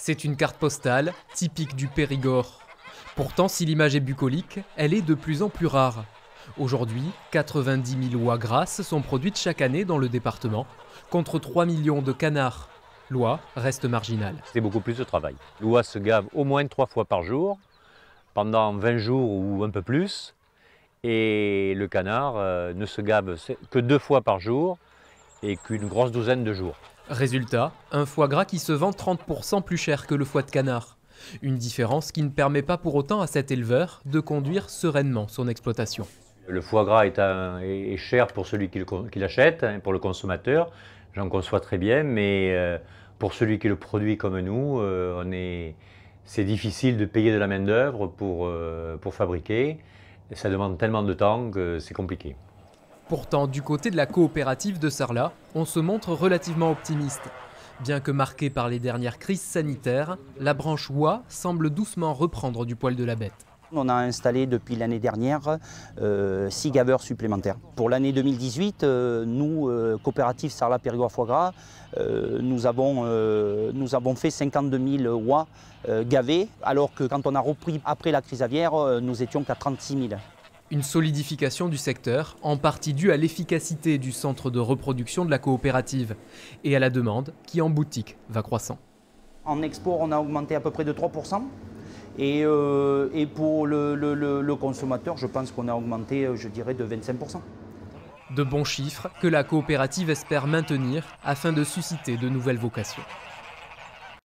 C'est une carte postale typique du Périgord. Pourtant, si l'image est bucolique, elle est de plus en plus rare. Aujourd'hui, 90 000 oies grasses sont produites chaque année dans le département, contre 3 millions de canards. L'oie reste marginale. C'est beaucoup plus de travail. L'oie se gave au moins 3 fois par jour, pendant 20 jours ou un peu plus, et le canard euh, ne se gave que 2 fois par jour et qu'une grosse douzaine de jours. Résultat, un foie gras qui se vend 30% plus cher que le foie de canard. Une différence qui ne permet pas pour autant à cet éleveur de conduire sereinement son exploitation. Le foie gras est, cher pour celui qui l'achète, hein, pour le consommateur, j'en conçois très bien, mais euh, pour celui qui le produit comme nous, euh, c'est difficile de payer de la main-d'œuvre pour, euh, pour fabriquer. Ça demande tellement de temps que c'est compliqué. Pourtant, du côté de la coopérative de Sarlat, on se montre relativement optimiste. Bien que marquée par les dernières crises sanitaires, la branche Oie semble doucement reprendre du poil de la bête. On a installé depuis l'année dernière 6 euh, gaveurs supplémentaires. Pour l'année 2018, euh, nous, euh, coopérative Sarlat Périgord Foie Gras, nous, avons, nous avons fait 52 000 oies gavés, alors que quand on a repris après la crise aviaire, nous étions qu'à 36 000. Une solidification du secteur, en partie due à l'efficacité du centre de reproduction de la coopérative et à la demande qui en boutique va croissant. En export, on a augmenté à peu près de 3%. Et, euh, et pour le, le, consommateur, je pense qu'on a augmenté, euh, je dirais, de 25%. De bons chiffres que la coopérative espère maintenir afin de susciter de nouvelles vocations.